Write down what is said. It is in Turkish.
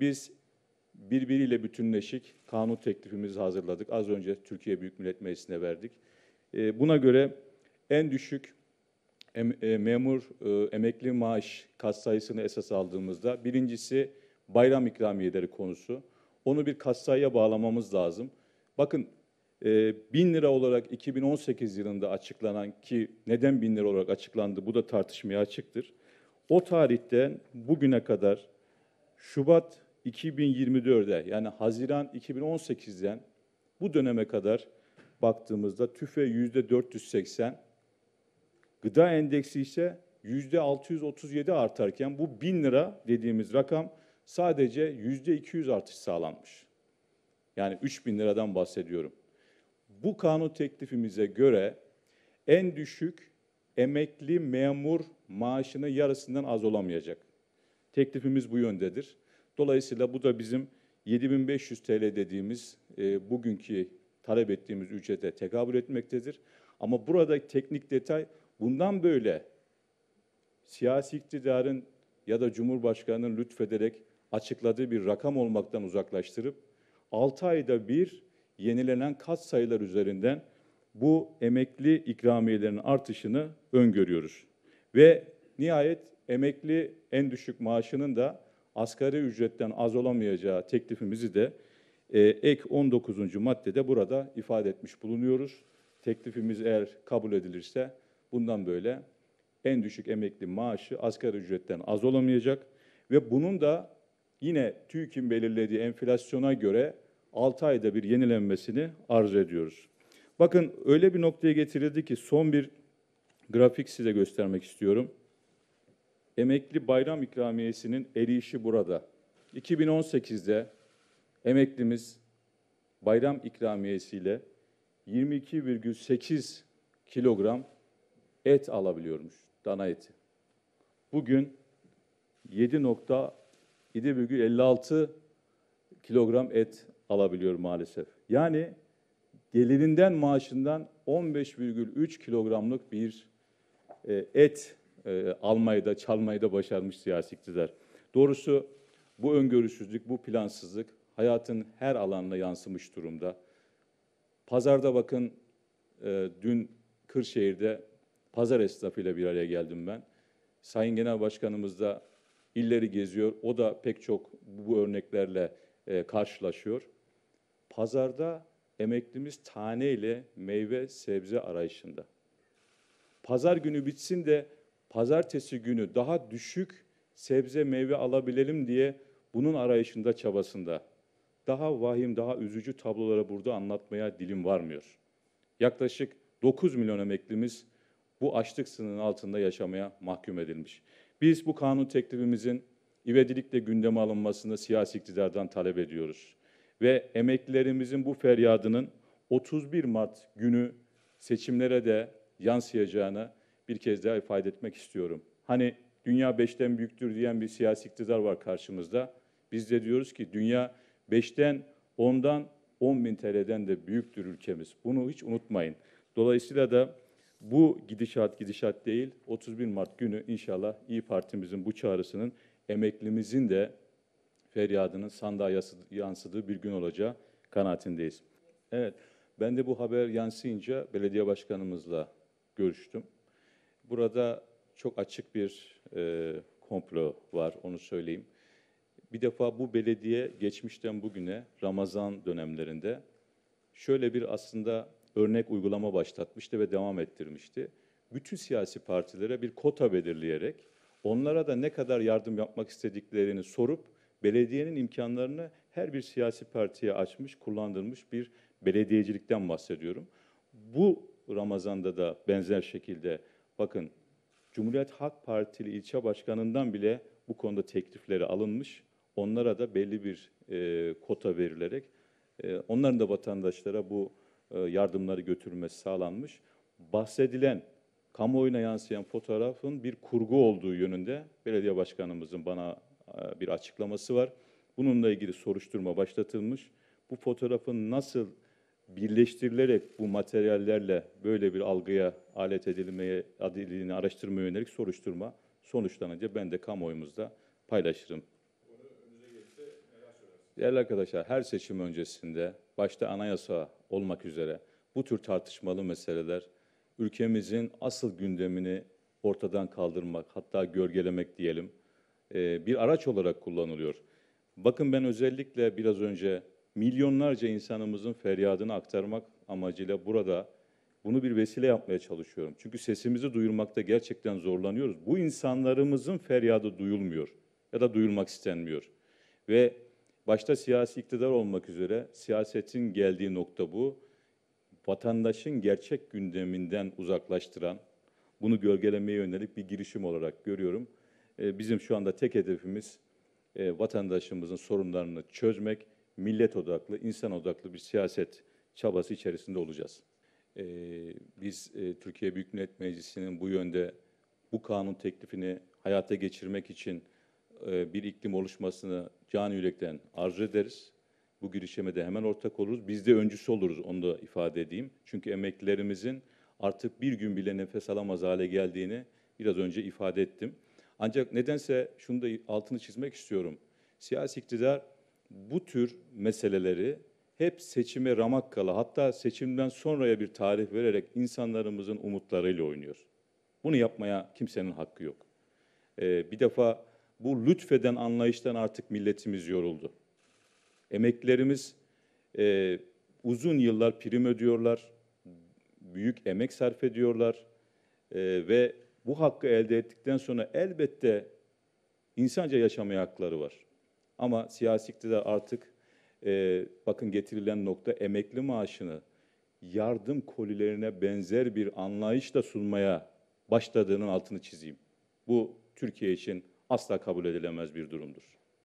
Biz birbiriyle bütünleşik kanun teklifimizi hazırladık. Az önce Türkiye Büyük Millet Meclisi'ne verdik. Ee, buna göre en düşük e, memur e, emekli maaş kat sayısını esas aldığımızda birincisi bayram ikramiyeleri konusu. Onu bir katsayıya bağlamamız lazım. Bakın 1000 e, lira olarak 2018 yılında açıklanan ki neden 1000 lira olarak açıklandı bu da tartışmaya açıktır. O tarihten bugüne kadar Şubat 2024'e yani Haziran 2018'den bu döneme kadar baktığımızda tüfe yüzde 480, gıda endeksi ise yüzde 637 artarken bu bin lira dediğimiz rakam sadece yüzde 200 artış sağlanmış. Yani 3 bin liradan bahsediyorum. Bu kanun teklifimize göre en düşük emekli memur maaşının yarısından az olamayacak. Teklifimiz bu yöndedir. Dolayısıyla bu da bizim 7500 TL dediğimiz e, bugünkü talep ettiğimiz ücrete tekabül etmektedir. Ama burada teknik detay bundan böyle siyasi iktidarın ya da Cumhurbaşkanı'nın lütfederek açıkladığı bir rakam olmaktan uzaklaştırıp 6 ayda bir yenilenen kat sayılar üzerinden bu emekli ikramiyelerinin artışını öngörüyoruz. Ve nihayet emekli en düşük maaşının da asgari ücretten az olamayacağı teklifimizi de e, ek 19. maddede burada ifade etmiş bulunuyoruz. Teklifimiz eğer kabul edilirse bundan böyle en düşük emekli maaşı asgari ücretten az olamayacak ve bunun da yine TÜİK'in belirlediği enflasyona göre 6 ayda bir yenilenmesini arz ediyoruz. Bakın öyle bir noktaya getirildi ki son bir grafik size göstermek istiyorum emekli bayram ikramiyesinin erişi burada. 2018'de emeklimiz bayram ikramiyesiyle 22,8 kilogram et alabiliyormuş, dana eti. Bugün 7.56 kilogram et alabiliyor maalesef. Yani gelirinden maaşından 15,3 kilogramlık bir e, et e, almayı da çalmayı da başarmış siyasi iktidar. Doğrusu bu öngörüsüzlük, bu plansızlık hayatın her alanına yansımış durumda. Pazarda bakın e, dün Kırşehir'de pazar esnafıyla bir araya geldim ben. Sayın Genel Başkanımız da illeri geziyor. O da pek çok bu örneklerle e, karşılaşıyor. Pazarda emeklimiz taneyle meyve sebze arayışında. Pazar günü bitsin de pazartesi günü daha düşük sebze meyve alabilelim diye bunun arayışında çabasında. Daha vahim, daha üzücü tabloları burada anlatmaya dilim varmıyor. Yaklaşık 9 milyon emeklimiz bu açlık sınırının altında yaşamaya mahkum edilmiş. Biz bu kanun teklifimizin ivedilikle gündeme alınmasını siyasi iktidardan talep ediyoruz. Ve emeklilerimizin bu feryadının 31 Mart günü seçimlere de yansıyacağını bir kez daha ifade etmek istiyorum. Hani dünya beşten büyüktür diyen bir siyasi iktidar var karşımızda. Biz de diyoruz ki dünya beşten, ondan, on bin TL'den de büyüktür ülkemiz. Bunu hiç unutmayın. Dolayısıyla da bu gidişat gidişat değil, 31 Mart günü inşallah İyi Partimizin bu çağrısının emeklimizin de feryadının sandığa yansıdığı bir gün olacağı kanaatindeyiz. Evet, ben de bu haber yansıyınca belediye başkanımızla görüştüm. Burada çok açık bir e, komplo var, onu söyleyeyim. Bir defa bu belediye geçmişten bugüne Ramazan dönemlerinde şöyle bir aslında örnek uygulama başlatmıştı ve devam ettirmişti. Bütün siyasi partilere bir kota belirleyerek onlara da ne kadar yardım yapmak istediklerini sorup belediyenin imkanlarını her bir siyasi partiye açmış, kullandırmış bir belediyecilikten bahsediyorum. Bu Ramazan'da da benzer şekilde Bakın Cumhuriyet Halk Partili ilçe başkanından bile bu konuda teklifleri alınmış. Onlara da belli bir e, kota verilerek e, onların da vatandaşlara bu e, yardımları götürmesi sağlanmış. Bahsedilen kamuoyuna yansıyan fotoğrafın bir kurgu olduğu yönünde belediye başkanımızın bana e, bir açıklaması var. Bununla ilgili soruşturma başlatılmış. Bu fotoğrafın nasıl birleştirilerek bu materyallerle böyle bir algıya alet edilmeye adilini araştırma yönelik soruşturma sonuçlanınca ben de kamuoyumuzda paylaşırım. Değerli arkadaşlar, her seçim öncesinde başta anayasa olmak üzere bu tür tartışmalı meseleler ülkemizin asıl gündemini ortadan kaldırmak, hatta gölgelemek diyelim, e, bir araç olarak kullanılıyor. Bakın ben özellikle biraz önce milyonlarca insanımızın feryadını aktarmak amacıyla burada bunu bir vesile yapmaya çalışıyorum. Çünkü sesimizi duyurmakta gerçekten zorlanıyoruz. Bu insanlarımızın feryadı duyulmuyor ya da duyulmak istenmiyor. Ve başta siyasi iktidar olmak üzere siyasetin geldiği nokta bu. Vatandaşın gerçek gündeminden uzaklaştıran, bunu gölgelemeye yönelik bir girişim olarak görüyorum. Ee, bizim şu anda tek hedefimiz e, vatandaşımızın sorunlarını çözmek millet odaklı, insan odaklı bir siyaset çabası içerisinde olacağız. Ee, biz e, Türkiye Büyük Millet Meclisi'nin bu yönde bu kanun teklifini hayata geçirmek için e, bir iklim oluşmasını can yürekten arzu ederiz. Bu girişime hemen ortak oluruz. Biz de öncüsü oluruz onu da ifade edeyim. Çünkü emeklilerimizin artık bir gün bile nefes alamaz hale geldiğini biraz önce ifade ettim. Ancak nedense şunu da altını çizmek istiyorum. Siyasi iktidar bu tür meseleleri hep seçime ramak kala hatta seçimden sonraya bir tarih vererek insanlarımızın umutlarıyla oynuyor. Bunu yapmaya kimsenin hakkı yok. Ee, bir defa bu lütfeden anlayıştan artık milletimiz yoruldu. Emeklerimiz e, uzun yıllar prim ödüyorlar, büyük emek sarf ediyorlar e, ve bu hakkı elde ettikten sonra elbette insanca yaşamaya hakları var. Ama siyasette de artık e, bakın getirilen nokta emekli maaşını yardım kolilerine benzer bir anlayışla sunmaya başladığının altını çizeyim. Bu Türkiye için asla kabul edilemez bir durumdur.